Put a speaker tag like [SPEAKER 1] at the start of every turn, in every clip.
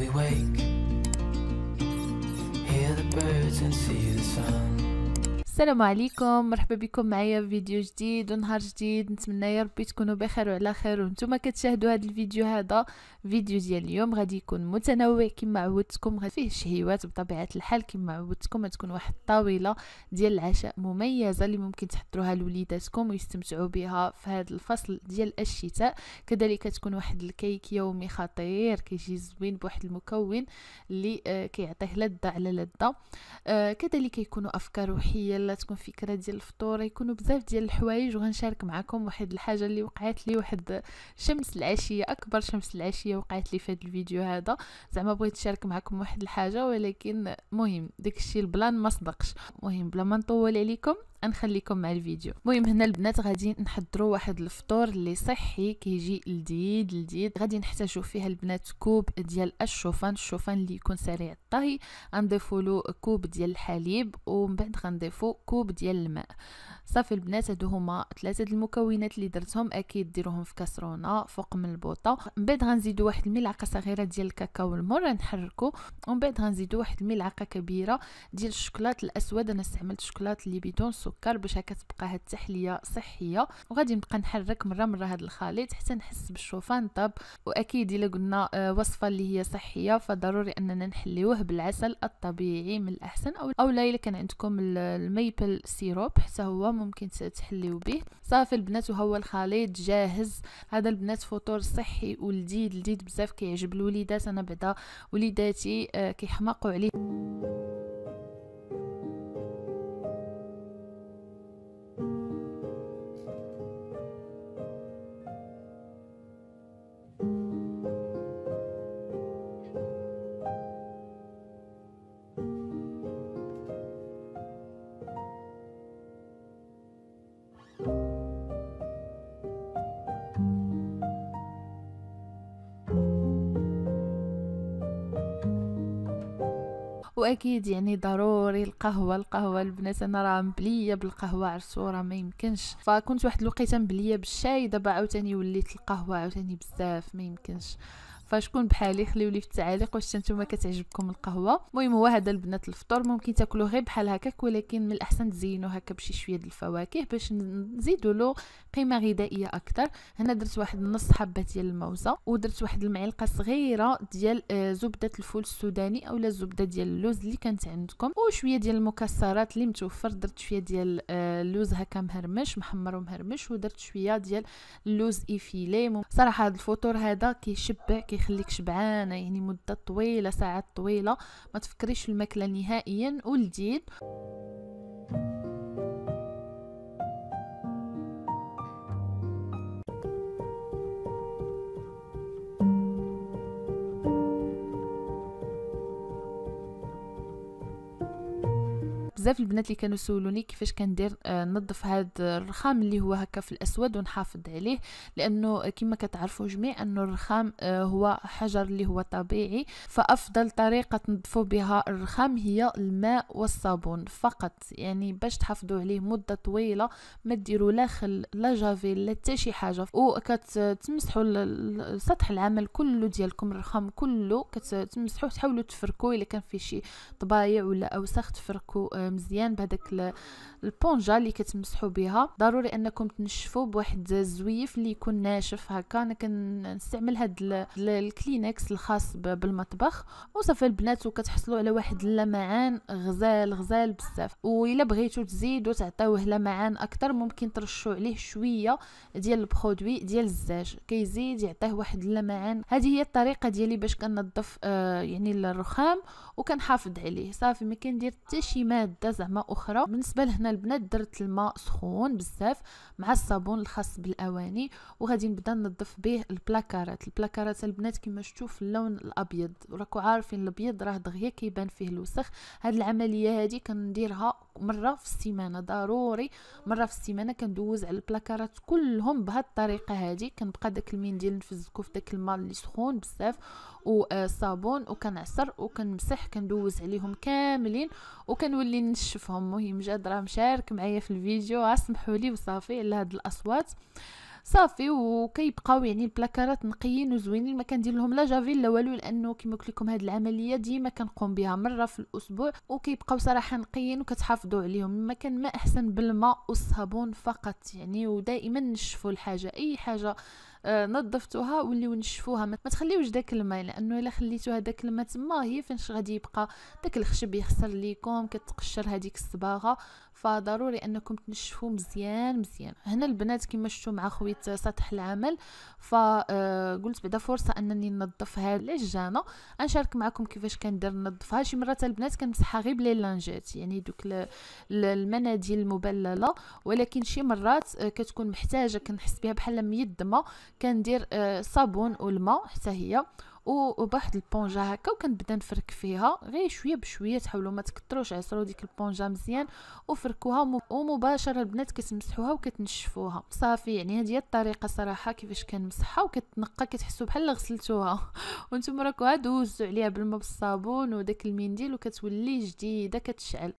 [SPEAKER 1] we wake, hear the birds and see the sun. السلام عليكم مرحبا بكم معايا في فيديو جديد ونهار جديد نتمنى يا ربي تكونوا بخير وعلى خير وانتم كتشاهدوا هذا الفيديو هذا فيديو ديال اليوم غادي يكون متنوع كما عودتكم غادي فيه شهيوات بطبيعه الحال كما عودتكم غتكون واحد الطاوله ديال العشاء مميزه اللي ممكن تحضروها لوليداتكم ويستمتعوا بها في هذا الفصل ديال الشتاء كذلك تكون واحد الكيك يومي خطير كيجي زوين بواحد المكون اللي آه، كيعطيه لذه على لذه آه، كذلك يكونوا افكار روحيه ديال تكون فكره ديال الفطور يكونوا بزاف ديال الحوايج وغنشارك معكم واحد الحاجه اللي وقعت لي واحد شمس العشيه اكبر شمس العشيه وقعت لي في هذا الفيديو هذا زعما بغيت نشارك معكم واحد الحاجه ولكن مهم داكشي البلان ما صدقش مهم بلا ما نطول عليكم نخليكم مع الفيديو مهم هنا البنات غادي نحضروا واحد الفطور اللي صحي كيجي لذيذ لذيذ غادي نحتاجوا فيها البنات كوب ديال الشوفان الشوفان اللي يكون سريع الطهي غنضيفوا له كوب ديال الحليب ومن بعد غنضيفوا كوب ديال الماء صافي البنات هادو هما ثلاثه المكونات اللي درتهم اكيد ديروهم في كاسرونه فوق من البوطه من بعد غنزيدوا واحد الملعقه صغيره ديال الكاكاو المر نحركو ومن بعد غنزيدوا واحد الملعقه كبيره ديال الشوكولات الاسود انا استعملت الشوكولات اللي بدون سكر السكر باش هكا تبقى هاد التحليه صحيه وغادي نبقى نحرك مره مره هاد الخليط حتى نحس بالشوفان طاب واكيد الا قلنا آه، وصفه اللي هي صحيه فضروري اننا نحليوه بالعسل الطبيعي من الاحسن او اولا الا كان عندكم الميبل سيروب حتى هو ممكن تحليو به صافي البنات وهو الخليط جاهز هذا البنات فطور صحي ولذيذ لذيذ بزاف كيعجب الوليدات انا بعدا وليداتي آه، كيحماقوا عليه واكيد يعني ضروري القهوه القهوه البنات انا راه مبليه بالقهوه عرسوره ما يمكنش فكنت واحد الوقيته مبليه بالشاي دابا عاوتاني وليت القهوه عاوتاني بزاف ما يمكنش فشكون بحالي خليو لي في التعاليق واش نتوما كتعجبكم القهوه المهم هو هذا البنات الفطور ممكن تاكلو غير بحال هكاك ولكن من الاحسن تزينو هكا بشي شويه د الفواكه باش نزيدوا له قيمه غذائيه اكثر هنا درت واحد نص حبه ديال الموزه ودرت واحد المعلقه صغيره ديال آه، زبده الفول السوداني اولا الزبده ديال اللوز اللي كانت عندكم وشويه ديال المكسرات اللي متوفر درت شويه ديال اللوز آه، هكا مهرمش محمر ومهرمش ودرت شويه ديال اللوز ايفيلي صراحه هذا الفطور هذا كيشبع كي يخليك شبعانه يعني مده طويله ساعات طويله ما تفكريش في الماكله نهائيا ولذيذ بزاف البنات اللي كانوا يسولوني كيفاش كندير آه، نظف هذا الرخام اللي هو هكا في الاسود ونحافظ عليه لانه كما كتعرفوا جميع انه الرخام آه، هو حجر اللي هو طبيعي فافضل طريقه تنظفوا بها الرخام هي الماء والصابون فقط يعني باش تحافظوا عليه مده طويله ما ديروا لا خل لا جافيل لا حتى شي حاجه وكتمسحوا سطح العمل كله ديالكم الرخام كله كتمسحوه تحاولوا تفركوه الا كان فيه شي طبايع ولا اوساخ تفركوا آه، مزيان بهذاك البونجا اللي كتمسحوا بها ضروري انكم تنشفوا بواحد الزويف اللي يكون ناشف هكا انا كنستعمل هاد الكلينكس الخاص بالمطبخ وصافي البنات وكتحصلوا على واحد اللمعان غزال غزال بزاف والا بغيتو تزيدوا تعطيوه لمعان اكثر ممكن ترشوا عليه شويه ديال البرودوي ديال الزاج كيزيد يعطيه واحد اللمعان هذه هي الطريقه ديالي باش كننظف آه يعني الرخام وكنحافظ عليه صافي ما كندير حتى شي ماده ماده زعما اخرى بالنسبه لهنا البنات درت الماء سخون بزاف مع الصابون الخاص بالاواني وغادي نبدا ننظف به البلاكارات البلاكارات البنات كما شفتوا في اللون الابيض راكو عارفين الابيض راه دغيا كيبان فيه الوسخ هاد العمليه هادي كنديرها مره في السيمانه ضروري مره في السيمانه كندوز على البلاكارات كلهم بهاد الطريقه هادي كنبقى داك المنديل نفزكو في داك الماء اللي سخون بزاف وصابون آه، وكنعصر وكنمسح كندوز عليهم كاملين وكنولي نشفهم مهم جد راه مشارك معايا في الفيديو اسمحوا لي وصافي على هاد الاصوات صافي وكيبقاو يعني البلاكارات نقيين وزوينين ما كندير لهم لا جافي لا والو لانه كما قلت لكم هذه العمليه ديما كنقوم بها مره في الاسبوع وكيبقاو صراحه نقيين وكتحافظوا عليهم ما كان ما احسن بالماء والصابون فقط يعني ودائما نشفوا الحاجه اي حاجه آه، نظفتوها وليو نشفوها ما تخليوش داك الماء لانه الا خليتو هذاك الماء تما هي فاش غادي يبقى داك الخشب يخسر ليكم كتقشر هذيك الصباغه فضروري انكم تنشفوا مزيان مزيان هنا البنات كما شفتوا مع خويت سطح العمل فقلت آه، بعدا فرصه انني هذه العجانه غنشارك معكم كيفاش كندير ننظفها شي مرات البنات كنمسحها غير بلي لانجات يعني دوك المناديل المبلله ولكن شي مرات آه، كتكون محتاجه كنحس بها بحال مية دما كندير الصابون آه، والماء حتى هي وبواحد البونجا هكا وكنبدا نفرك فيها غير شويه بشويه تحاولوا ما تكثروش عصروا ديك البونجا مزيان وفركوها ومباشره البنات كتمسحوها وكتنشفوها صافي يعني هذه هي الطريقه صراحه كيفاش كنمسحها وكتنقى كتحسوا بحال غسلتوها وانتم راكو دوزوا عليها بالماء بالصابون وداك المنديل وكتولي جديده كتشعل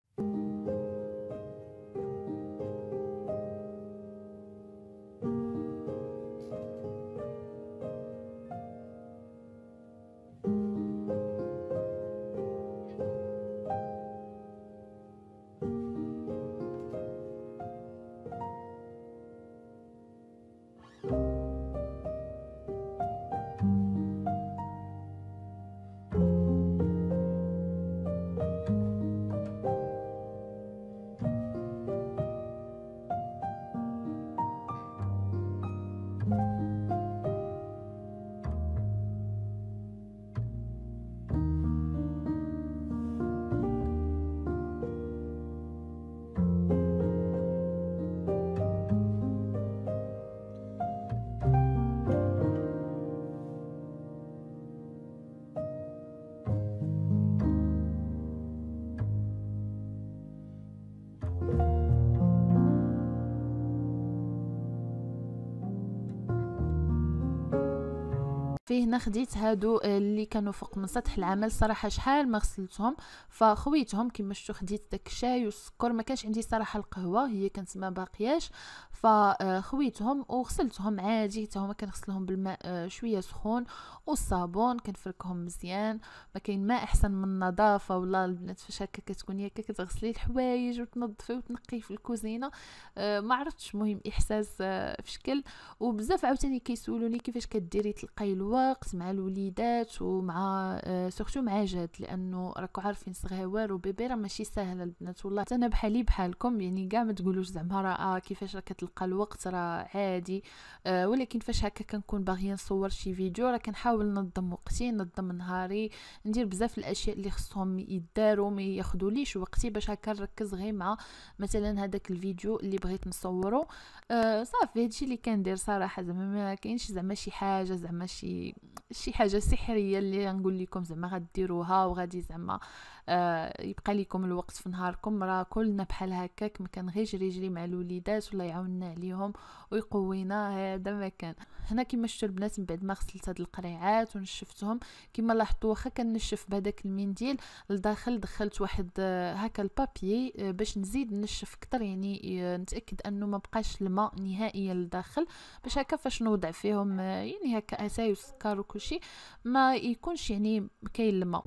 [SPEAKER 1] فيه نخديت خديت هادو آه، اللي كانوا فوق من سطح العمل صراحه شحال ما غسلتهم فخويتهم كيما شفتوا خديت داك الشاي والسكر ما كانش عندي صراحه القهوه هي كانت ما باقياش فخويتهم آه، وغسلتهم عادي حتى هما كنغسلهم بالماء آه، شويه سخون والصابون كنفركهم مزيان ما كاين ما احسن من النظافه ولا البنات فاش هكا كتكوني هكا كتغسلي الحوايج وتنظفي وتنقي في الكوزينه ما عرفتش مهم احساس في شكل وبزاف عاوتاني كيسولوني كيفاش كديري تلقاي الوا الوقت مع الوليدات ومع آه، سورتو مع جد لانه راكو عارفين صغيوار وبيبي بيبي راه ماشي سهله البنات والله انا بحالي بحالكم يعني كاع ما تقولوش زعما راه آه، كيفاش راه كتلقى الوقت راه عادي آه، ولكن فاش هكا كنكون باغيه نصور شي فيديو راه كنحاول ننظم وقتي ننظم نهاري ندير بزاف الاشياء اللي خصهم يداروا ما ليش وقتي باش هكا نركز غير مع مثلا هذاك الفيديو اللي بغيت نصوره صافي هادشي اللي كندير صراحه زعما ما كاينش زعما شي حاجه زعما شي شي حاجه سحريه اللي غنقول لكم زعما غديروها وغادي زعما آه، يبقى لكم الوقت في نهاركم راه كلنا بحال هكاك ما كان غير جري جري مع الوليدات ولا يعاوننا عليهم ويقوينا هذا ما كان هنا كما شفتوا البنات من بعد ما غسلت هاد القريعات ونشفتهم كما لاحظتوا واخا كنشف بهذاك المنديل لداخل دخلت واحد آه، هكا البابي آه، باش نزيد نشف اكثر يعني نتاكد انه ما بقاش الماء نهائيا لداخل باش هكا فاش نوضع فيهم يعني هكا اتاي وسكر وكلشي ما يكونش يعني كاين الماء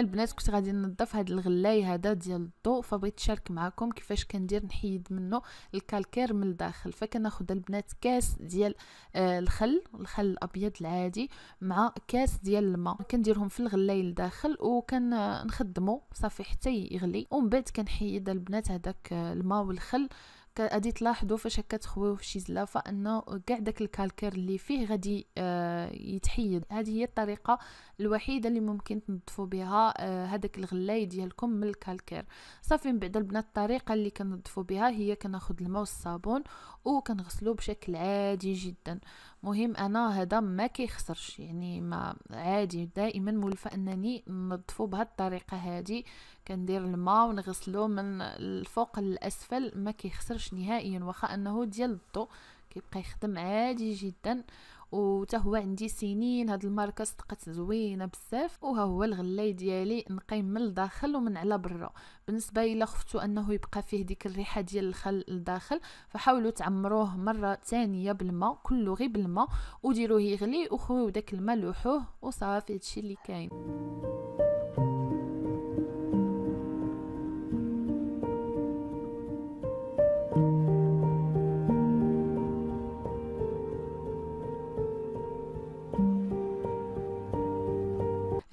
[SPEAKER 1] البنات كنت غادي ننظف هاد الغلاي هذا ديال الضوء فبغيت نشارك معكم كيفاش كندير نحيد منه الكالكير من الداخل فكناخد البنات كاس ديال آه الخل الخل الابيض العادي مع كاس ديال الماء كنديرهم في الغلاي لداخل وكنخدمو صافي حتى يغلي ومن بعد كنحيد البنات هذاك آه، الماء والخل غادي تلاحظوا فاش هكا تخويو في شي زلافه فانه كاع داك الكالكير اللي فيه غادي آه يتحيد هذه هي الطريقه الوحيده اللي ممكن تنظفوا بها آه، هذاك آه الغلاي ديالكم من الكالكير صافي من بعد البنات الطريقه اللي كنظفوا بها هي كناخذ الماء والصابون وكنغسلوه بشكل عادي جدا مهم انا هذا ما كيخسرش يعني ما عادي دائما مولفه انني نظفوا بهاد الطريقه هذه كندير الماء ونغسلو من الفوق للاسفل ما كيخسرش نهائيا واخا انه ديال الضو كيبقى يخدم عادي جدا وتا هو عندي سنين هاد الماركه صدقت زوينه بزاف وها هو الغلاي ديالي نقي من الداخل ومن على برا بالنسبه الى خفتو انه يبقى فيه ديك الريحه ديال الخل لداخل فحاولوا تعمروه مره ثانيه بالماء كله غير بالماء وديروه يغلي وخويو داك الماء لوحوه وصافي هادشي اللي كاين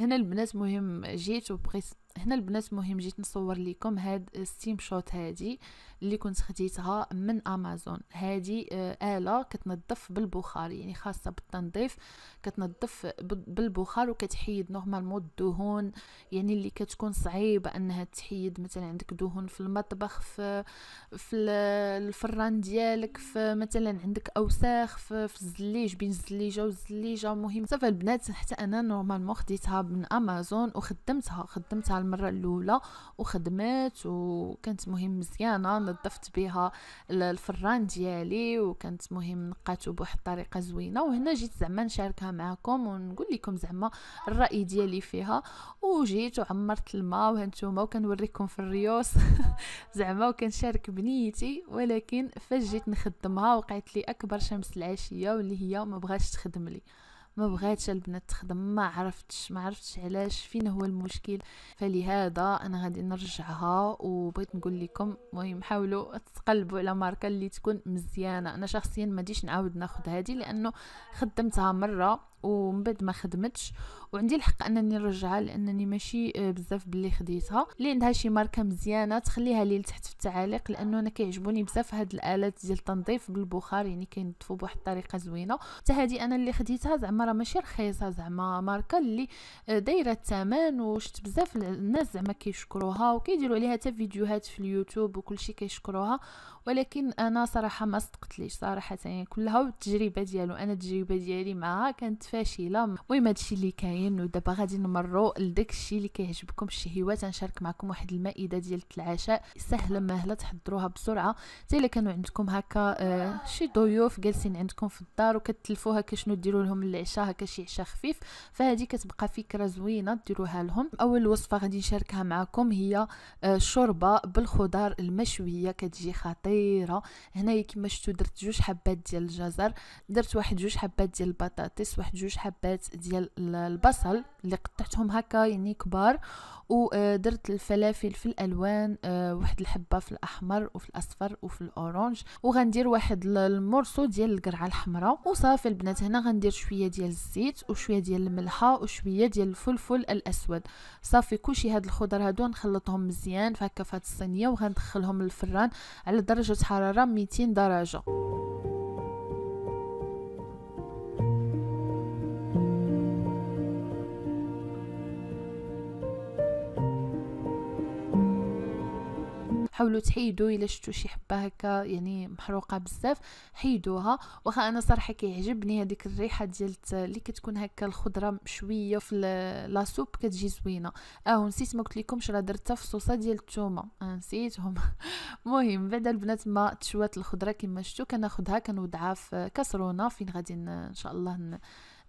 [SPEAKER 1] هنا البنات مهم جيت وبغيت هنا البنات مهم جيت نصور لكم هاد الستيم شوت هادي اللي كنت خديتها من امازون هادي آه، اله كتنظف بالبخار يعني خاصه بالتنظيف كتنظف بالبخار وكتحيد نورمالمون الدهون يعني اللي كتكون صعيبه انها تحيد مثلا عندك دهون في المطبخ في في الفران ديالك في مثلا عندك اوساخ في, في الزليج بين الزليجه والزليجه مهم صافي البنات حتى انا نورمالمون خديتها من امازون وخدمتها خدمتها المره الاولى وخدمات وكانت مهم مزيانه نظفت بها الفران ديالي وكانت مهم نقاتو بواحد الطريقه زوينه وهنا جيت زعما نشاركها معكم ونقول لكم زعما الراي ديالي فيها وجيت وعمرت الماء وهانتوما وكنوريكم في الريوس زعما وكنشارك بنيتي ولكن فاش جيت نخدمها وقعت لي اكبر شمس العشيه واللي هي ما بغاش تخدم لي ما بغاتش البنات تخدم ما عرفتش ما عرفتش علاش فين هو المشكل فلهذا انا غادي نرجعها وبغيت نقول لكم مهم حاولوا تقلبوا على ماركه اللي تكون مزيانه انا شخصيا ما ديش نعاود ناخذ هذه لانه خدمتها مره ومن بعد ما خدمتش وعندي الحق انني نرجعها لانني ماشي آه، بزاف باللي خديتها اللي عندها شي ماركه مزيانه تخليها لي لتحت في التعاليق لانه انا كيعجبوني بزاف هاد الالات ديال التنظيف بالبخار يعني كينظفوا بواحد الطريقه زوينه حتى هادي انا اللي خديتها زعما راه ماشي رخيصه زعما ماركه اللي آه، دايره الثمن وشت بزاف الناس زعما كيشكروها وكيديروا عليها حتى فيديوهات في اليوتيوب وكلشي كيشكروها ولكن انا صراحه ما صدقت ليش صراحه يعني كلها والتجربه ديالو انا التجربه ديالي معها كانت فاشله المهم هادشي اللي كاين ودابا غادي نمروا لداك الشيء اللي كيعجبكم الشهيوات نشارك معكم واحد المائده ديال العشاء سهله مهله تحضروها بسرعه حتى الا كانوا عندكم هكا آه، شي ضيوف جالسين عندكم في الدار وكتلفوا هكا شنو ديروا لهم العشاء هكا شي عشاء خفيف فهادي كتبقى فكره زوينه ديروها لهم اول وصفه غادي نشاركها معكم هي آه، شوربه بالخضار المشويه كتجي خطيره هنايا كما شفتوا درت جوج حبات ديال الجزر درت واحد جوج حبات ديال البطاطس واحد جوج حبات ديال البصل اللي قطعتهم هكا يعني كبار ودرت آه، الفلافل في الالوان آه، واحد الحبه في الاحمر وفي الاصفر وفي الاورانج وغندير واحد المرصو ديال القرعه الحمراء وصافي البنات هنا غندير شويه ديال الزيت وشويه ديال الملحه وشويه ديال الفلفل الاسود صافي كلشي هاد الخضر هادو نخلطهم مزيان فهكا فهاد الصينيه وغندخلهم للفران على درجه حراره 200 درجه حاولوا تحيدوا الا شفتوا شي حبه هكا يعني محروقه بزاف حيدوها واخا انا صراحه كيعجبني هذيك الريحه ديال اللي كتكون هكا الخضره شويه في لا سوب كتجي زوينه اه نسيت ما قلت لكمش راه درتها في الصوصه ديال الثومه آه نسيتهم المهم بعد البنات ما تشوات الخضره كما شفتوا كناخذها كنوضعها في كسرونه فين غادي ان شاء الله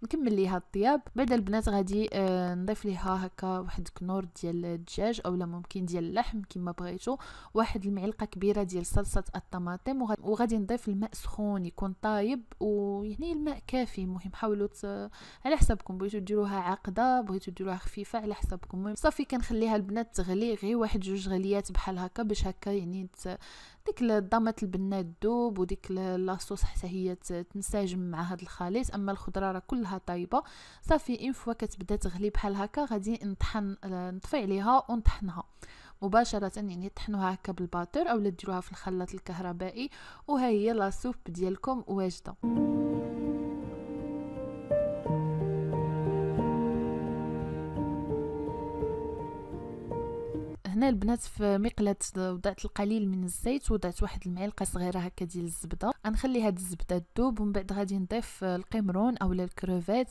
[SPEAKER 1] نكمل ليها الطياب بعد البنات غادي آه، نضيف ليها هكا واحد كنور ديال الدجاج اولا ممكن ديال اللحم كما بغيتو واحد المعلقه كبيره ديال صلصه الطماطم وغادي نضيف الماء سخون يكون طايب ويعني الماء كافي مهم حاولوا ت... على حسابكم بغيتو ديروها عقده بغيتو ديروها خفيفه على حسابكم صافي كنخليها البنات تغلي غير واحد جوج غليات بحال هكا باش هكا يعني ت... ديك الضامات البنات تذوب وديك لاصوص حتى هي تنسجم مع هاد الخليط اما الخضره راه كلها طايبه صافي ان فوا كتبدا تغلي بحال هكا غادي نطحن آه، نطفي عليها ونطحنها مباشره يعني طحنوها هكا بالباتر اولا ديروها في الخلاط الكهربائي وها هي لاصوب ديالكم واجده هنا البنات في مقله وضعت القليل من الزيت وضعت واحد المعلقه صغيره هكا ديال الزبده غنخلي هاد الزبده تذوب ومن بعد غادي نضيف القمرون اولا الكروفيت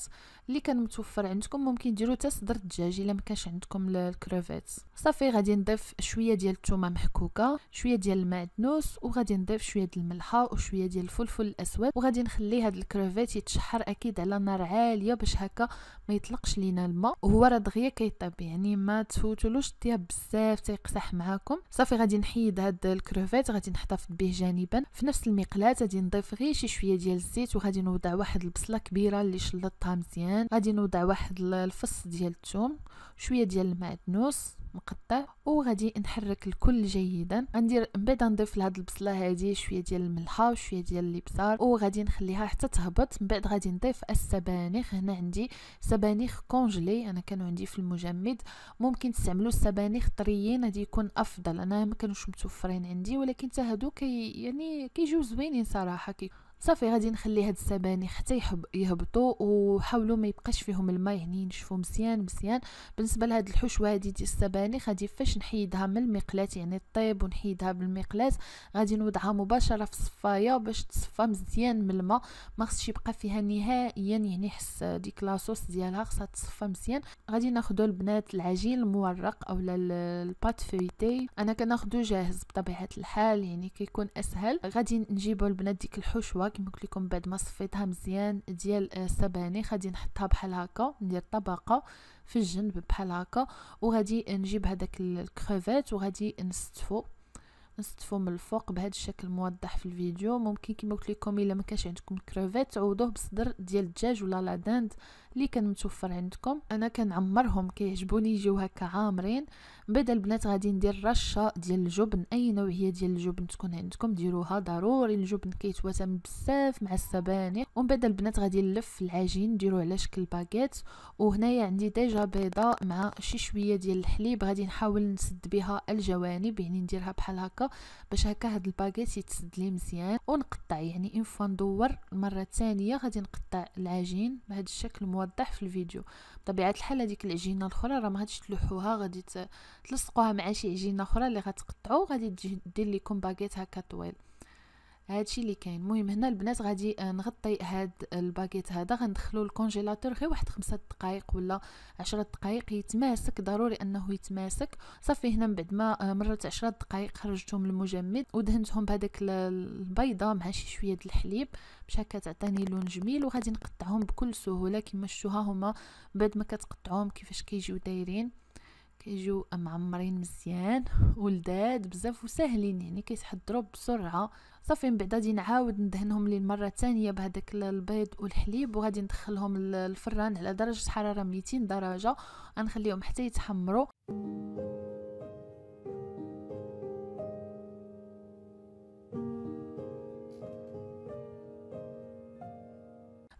[SPEAKER 1] اللي كان متوفر عندكم ممكن ديروا حتى صدر الدجاج الا ما كانش عندكم الكروفيت صافي غادي نضيف شويه ديال الثومه محكوكه شويه ديال المعدنوس وغادي نضيف شويه ديال الملحه وشويه ديال الفلفل الاسود وغادي نخلي هاد الكروفيت يتشحر اكيد على نار عاليه باش هكا ما يطلقش لينا الماء وهو راه دغيا كيطيب يعني ما تفوتولوش الطياب بزاف بزاف تيقصح معاكم صافي غادي نحيد هاد الكروفيت غادي نحتفظ به جانبا في نفس المقلاة غادي نضيف غير شي شويه ديال الزيت وغادي نوضع واحد البصله كبيره اللي شلطتها مزيان غادي نوضع واحد الفص ديال الثوم شويه ديال المعدنوس مقطع وغادي نحرك الكل جيدا غندير من بعد نضيف لهاد البصله هادي شويه ديال الملحه وشويه ديال الابزار وغادي نخليها حتى تهبط من بعد غادي نضيف السبانخ هنا عندي سبانخ كونجلي انا كانوا عندي في المجمد ممكن تستعملوا السبانخ طريين هادي يكون افضل انا ما كانوش متوفرين عندي ولكن حتى هادو كي يعني كيجيو زوينين صراحه كي صافي غادي نخلي هاد السبانخ حتى يحب يهبطوا وحاولوا ما يبقاش فيهم الماء يعني ينشفوا مزيان مزيان بالنسبه لهاد الحشوه هادي ديال السبانخ غادي فاش نحيدها من المقلاه يعني طيب ونحيدها بالمقلاه غادي نوضعها مباشره في الصفايه باش تصفى مزيان من الماء ما خصش يبقى فيها نهائيا يعني حس ديك لاصوص ديالها خصها تصفى مزيان غادي ناخذوا البنات العجين المورق اولا البات فيتي انا كناخذو جاهز بطبيعه الحال يعني كيكون اسهل غادي نجيبوا البنات ديك الحشوه كيما كما قلت لكم بعد ما صفيتها مزيان ديال السبانخ آه، غادي نحطها بحال هكا ندير طبقه في الجنب بحال هكا وغادي نجيب هذاك الكروفيت وغادي نستفو نستفو من الفوق بهذا الشكل موضح في الفيديو ممكن كما قلت لكم الا ما كانش عندكم كروفيت عوضوه بصدر ديال الدجاج ولا لا داند اللي كان متوفر عندكم انا كنعمرهم كيعجبوني يجيو هكا عامرين بعدا البنات غادي ندير رشه ديال الجبن اي نوعيه ديال الجبن تكون عندكم ديروها ضروري الجبن كيتواتم بزاف مع السبانخ ومن بعد البنات غادي نلف العجين نديروه على شكل باكيت وهنايا عندي ديجا بيضه مع شي شويه ديال الحليب غادي نحاول نسد بها الجوانب يعني نديرها بحال هكا باش هكا هاد الباكيت يتسد لي مزيان ونقطع يعني اون فوا ندور المره الثانيه غادي نقطع العجين بهذا الشكل غنوضح في الفيديو بطبيعه الحال هذيك العجينه الاخرى راه ما غاديش تلوحوها غادي تلصقوها مع شي عجينه اخرى اللي غتقطعوا غادي دير لكم باغيت هكا طويل هادشي اللي كاين المهم هنا البنات غادي آه، نغطي هاد الباكيت هذا غندخلو الكونجيلاتور غير واحد خمسة دقائق ولا عشرة دقائق يتماسك ضروري انه يتماسك صافي هنا من بعد ما آه، مرت عشرة دقائق خرجتهم المجمد ودهنتهم بهذاك البيضه مع شي شويه الحليب باش هكا تعطيني لون جميل وغادي نقطعهم بكل سهوله كما شفتوها هما بعد ما كتقطعهم كيفاش كيجيو دايرين كيجيو معمرين مزيان ولداد بزاف وساهلين يعني كيتحضروا بسرعه صافي من بعد غادي نعاود ندهنهم للمره الثانيه بهذاك البيض والحليب وغادي ندخلهم للفران على درجه حراره 200 درجه غنخليهم حتى يتحمروا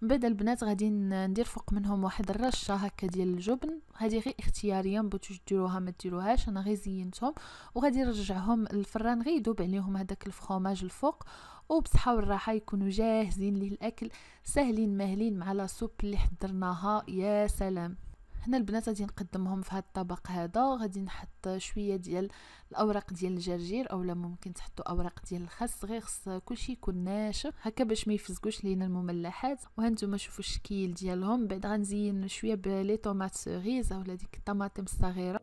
[SPEAKER 1] بعدا البنات غادي ندير فوق منهم واحد الرشه هكا ديال الجبن هذه غير اختياريه مبغيتوش ديروها ما ديروهاش انا غير زينتهم وغادي نرجعهم للفران غير يذوب عليهم هذاك الفخوماج الفوق وبصحة والراحة يكونوا جاهزين للأكل سهلين مهلين مع لا سوب اللي حضرناها يا سلام هنا البنات غادي نقدمهم في هذا الطبق هذا غادي نحط شويه ديال الاوراق ديال الجرجير اولا ممكن تحطوا اوراق ديال الخس غير خص كلشي يكون ناشف هكا باش ما يفزقوش لينا المملحات وهانتوما شوفوا الشكل ديالهم بعد غنزين شويه بلي طوماط سيريز اولا ديك الطماطم الصغيره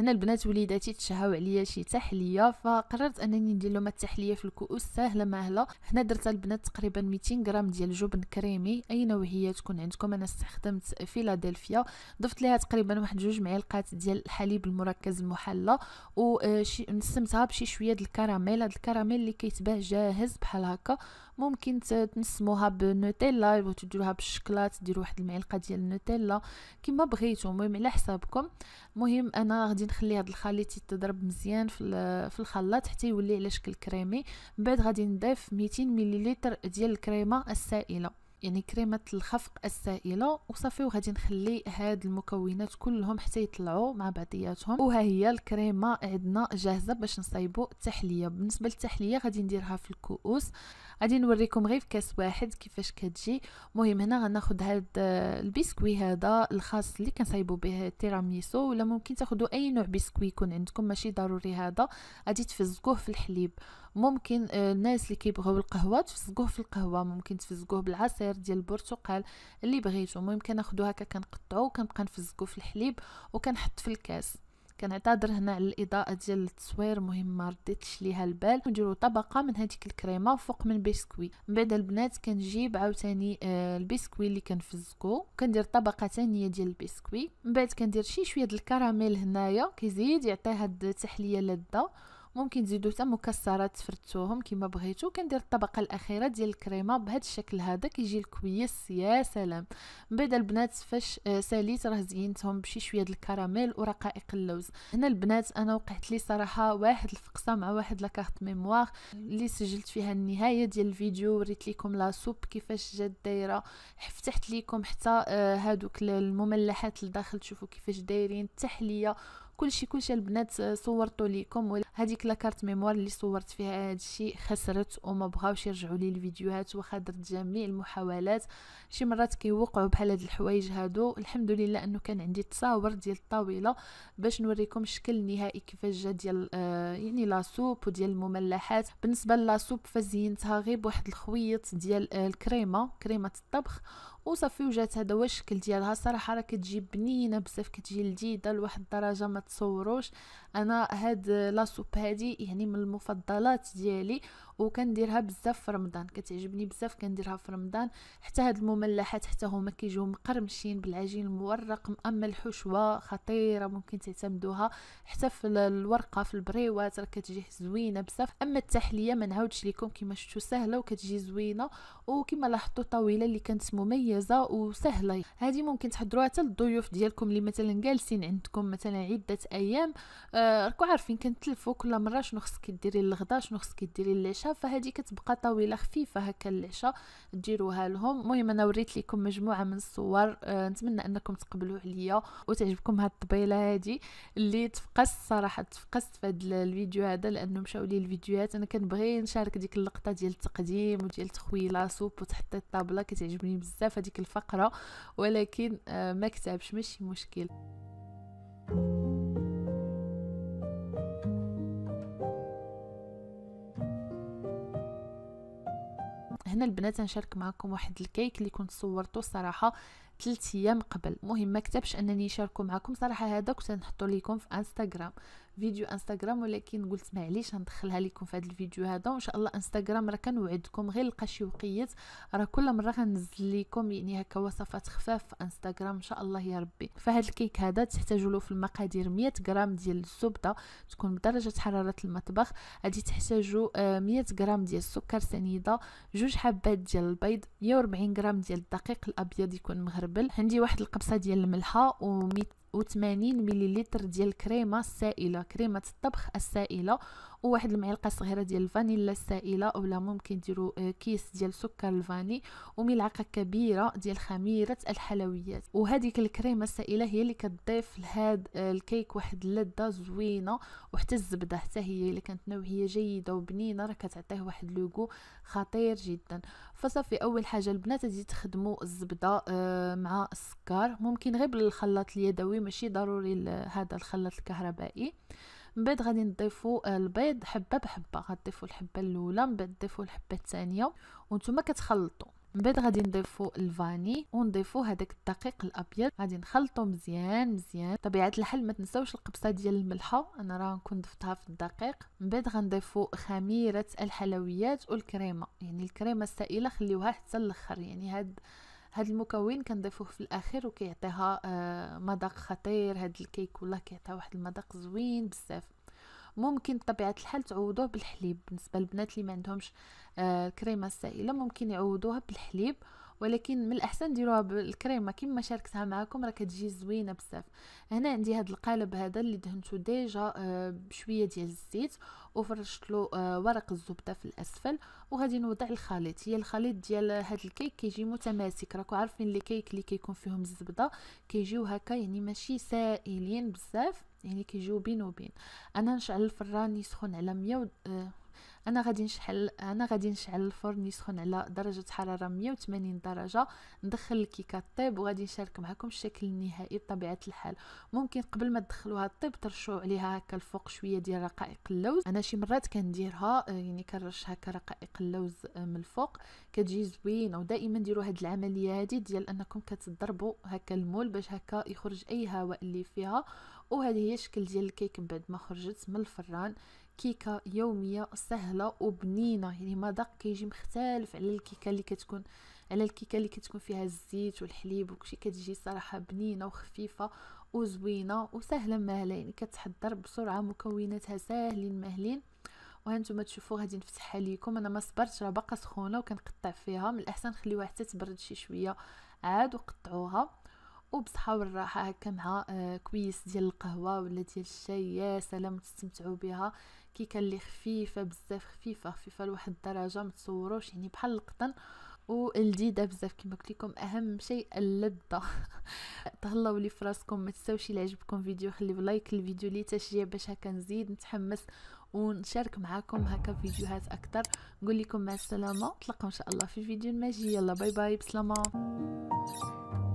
[SPEAKER 1] هنا البنات وليداتي تشهاو عليا شي تحليه فقررت انني ندير لهم التحليه في الكؤوس ساهله ماهله هنا درت البنات تقريبا 200 غرام ديال الجبن كريمي اي نوعيه تكون عندكم انا استخدمت فيلادلفيا ضفت لها تقريبا واحد جوج معلقات ديال الحليب المركز المحلى ونسمتها آه، بشي شويه ديال الكراميل هذا الكراميل اللي كيتباع جاهز بحال هكا ممكن تنسموها بنوتيلا وتديروها بالشكلاط ديروا واحد المعلقه ديال النوتيلا كما بغيتو المهم على حسابكم المهم انا غادي نخلي هذا الخليط يتضرب مزيان في في الخلاط حتى يولي على شكل كريمي من بعد غادي نضيف 200 مليليتر ديال الكريمه السائله يعني كريمه الخفق السائله وصافي وغادي نخلي هاد المكونات كلهم حتى يطلعوا مع بعضياتهم وها هي الكريمه عندنا جاهزه باش نصايبوا التحليه بالنسبه للتحليه غادي نديرها في الكؤوس غادي نوريكم غير في كاس واحد كيفاش كتجي مهم هنا غناخذ هاد آه، البسكوي هذا الخاص اللي كنصايبو به التيراميسو ولا ممكن تاخذوا اي نوع بسكوي يكون عندكم ماشي ضروري هذا غادي تفزقوه في الحليب ممكن آه، الناس اللي كيبغيو القهوه تفزقوه في القهوه ممكن تفزقوه بالعصير ديال البرتقال اللي بغيتو المهم كناخذو هكا كنقطعو كنبقى نفزقو في الحليب وكنحط في الكاس كنعتذر هنا على الاضاءه ديال التصوير مهم ما رديتش ليها البال ونديروا طبقه من هذيك الكريمه فوق من البسكوي من بعد البنات كنجيب عاوتاني آه البسكوي اللي كنفزكو كندير طبقه ثانيه ديال البسكوي من بعد كندير شي شويه ديال الكراميل هنايا كيزيد يعطي هاد التحليه لذه ممكن تزيدو حتى مكسرات تفرتوهم كما بغيتو كندير الطبقه الاخيره ديال الكريمه بهذا الشكل هذا كيجي الكويس يا سلام من بعد البنات فاش آه، ساليت راه زينتهم بشي شويه ديال الكراميل ورقائق اللوز هنا البنات انا وقعت لي صراحه واحد الفقصه مع واحد لاكارت ميموار اللي سجلت فيها النهايه ديال الفيديو وريت لكم لا سوب كيفاش جات دايره فتحت لكم حتى آه، هادوك المملحات لداخل تشوفوا كيفاش دايرين التحليه كلشي كلشي البنات صورتو ليكم هذيك لاكارت ميموار اللي صورت فيها هادشي خسرت وما بغاوش يرجعوا لي الفيديوهات واخا درت جميع المحاولات شي مرات كيوقعوا بحال هاد الحوايج هادو الحمد لله انه كان عندي تصاور ديال الطاوله باش نوريكم الشكل النهائي كيفاش جا ديال آه يعني لاسوب وديال المملحات بالنسبه سوب فزينتها غير بواحد الخويط ديال آه الكريمه كريمه الطبخ وصافي وجات هذا هو الشكل ديالها صراحه راه كتجي بنينه بزاف كتجي لذيذه لواحد الدرجه ما تصوروش انا هاد لا سوب هادي يعني من المفضلات ديالي وكنديرها بزاف في رمضان كتعجبني بزاف كنديرها في رمضان حتى هاد المملحات حتى هما كيجيو مقرمشين بالعجين المورق اما الحشوه خطيره ممكن تعتمدوها حتى في الورقه في البريوات راه كتجي زوينه بزاف اما التحليه ما نعاودش لكم كما شفتوا سهله وكتجي زوينه وكما لاحظتوا طويله اللي كانت مميزه مميزه وسهله هذه ممكن تحضروها حتى للضيوف ديالكم اللي مثلا جالسين عندكم مثلا عده ايام آه عارفين كنتلفوا كل مره شنو خصك ديري للغدا شنو خصك ديري للعشاء فهذه كتبقى طويله خفيفه هكا العشاء ديروها لهم المهم انا وريت لكم مجموعه من الصور آه نتمنى انكم تقبلوا عليا وتعجبكم هاد الطبيله هذه اللي تفقست صراحه تفقست في هذا الفيديو هذا لانه مشاو لي الفيديوهات انا كنبغي نشارك ديك اللقطه ديال التقديم وديال تخويله سوب وتحطي الطابله كتعجبني بزاف هذيك الفقره ولكن آه، ما كتعبش ماشي مشكل هنا البنات نشارك معكم واحد الكيك اللي كنت صورته صراحه ثلاث ايام قبل مهم ما كتبش انني نشاركو معكم صراحه هذا كنت نحطو ليكم في انستغرام فيديو انستغرام ولكن قلت معليش غندخلها لكم في هذا الفيديو هذا وان شاء الله انستغرام راه كنوعدكم غير لقى شي وقيت راه كل مره غنزل لكم يعني هكا وصفات خفاف في انستغرام ان شاء الله يا ربي فهاد الكيك هذا تحتاجوا له في المقادير 100 غرام ديال الزبده تكون بدرجه حراره المطبخ غادي تحتاجوا آه، 100 غرام ديال السكر سنيده جوج حبات ديال البيض 140 غرام ديال الدقيق الابيض يكون مغربل عندي واحد القبصه ديال الملحه و وثمانين مليلتر ديال كريمه السائله كريمه الطبخ السائله وواحد المعلقه صغيره ديال الفانيلا السائله اولا ممكن ديروا آه، كيس ديال سكر الفاني وملعقه كبيره ديال خميره الحلويات وهذيك الكريمه السائله هي اللي كتضيف لهاد آه، الكيك واحد اللذه زوينه وحتى الزبده حتى هي اللي كانت نوعيه جيده وبنينه راه كتعطيه واحد لوغو خطير جدا فصافي اول حاجه البنات غادي تخدموا الزبده آه، مع السكر ممكن غير بالخلاط اليدوي ماشي ضروري هذا الخلاط الكهربائي من بعد غادي نضيفو آه، البيض حبه بحبه غنضيفو الحبه الاولى من بعد نضيفو الحبه الثانيه وانتم كتخلطوا من بعد غادي نضيفو الفاني ونضيفوا هذاك الدقيق الابيض غادي نخلطو مزيان مزيان طبيعه الحال ما تنساوش القبصه ديال الملحه انا راه نكون ضفتها في الدقيق من بعد غنضيفو خميره الحلويات والكريمه يعني الكريمه السائله خليوها حتى الاخر يعني هاد هاد المكون كنضيفوه في الاخر وكيعطيها آه، مذاق خطير هاد الكيك ولا كيعطيها واحد المذاق زوين بزاف ممكن بطبيعه الحال تعوضوه بالحليب بالنسبه للبنات اللي ما عندهمش آه، الكريمه السائله ممكن يعوضوها بالحليب ولكن من الاحسن ديروها بالكريمه كما شاركتها معكم راه كتجي زوينه بزاف هنا عندي هذا القالب هذا اللي دهنته ديجا آه، بشويه ديال الزيت وفرشت له آه، ورق الزبده في الاسفل وغادي نوضع الخليط هي الخليط ديال هذا الكيك كيجي متماسك راكو عارفين لي كيك اللي كيكون فيهم الزبده كيجيو هكا يعني ماشي سائلين بزاف يعني كيجيو بين وبين انا نشعل الفران يسخن على 100 و... آه، انا غادي نشحل انا غادي نشعل الفرن يسخن على درجه حراره 180 درجه ندخل الكيكه طيب وغادي نشارك معكم الشكل النهائي بطبيعه الحال ممكن قبل ما تدخلوها طيب ترشوا عليها هكا الفوق شويه ديال رقائق اللوز انا شي مرات كنديرها آه، يعني كنرش هكا رقائق اللوز آه، من الفوق كتجي زوينه ودائما ديروا هاد العمليه هادي ديال انكم كتضربوا هكا المول باش هكا يخرج اي هواء اللي فيها وهذه هي الشكل ديال الكيك بعد ما خرجت من الفران كيكه يوميه سهله وبنينه يعني مذاق كيجي مختلف على الكيكه اللي كتكون على الكيكه اللي كتكون فيها الزيت والحليب وكشي كتجي صراحه بنينه وخفيفه وزوينه وسهله مهله يعني كتحضر بسرعه مكوناتها ساهلين مهلين وهانتوما تشوفوا غادي نفتحها ليكم انا ما صبرت راه باقا سخونه وكنقطع فيها من الاحسن خليوها حتى تبرد شي شويه عاد وقطعوها وبصحة والراحة هكا مع آه، كويس ديال القهوة ولا ديال الشاي يا سلام تستمتعوا بها كي كان لي خفيفة بزاف خفيفة خفيفة لواحد الدرجة متصوروش يعني بحال القطن والديدة بزاف كما قلت لكم اهم شيء اللذه تهلاو لي فراسكم ما تنساوش الا عجبكم فيديو خليو لايك للفيديو لي تشجيع باش هكا نزيد نتحمس ونشارك معكم هكا فيديوهات اكثر نقول لكم مع السلامه نتلاقاو ان شاء الله في الفيديو الماجي يلا باي باي بسلامه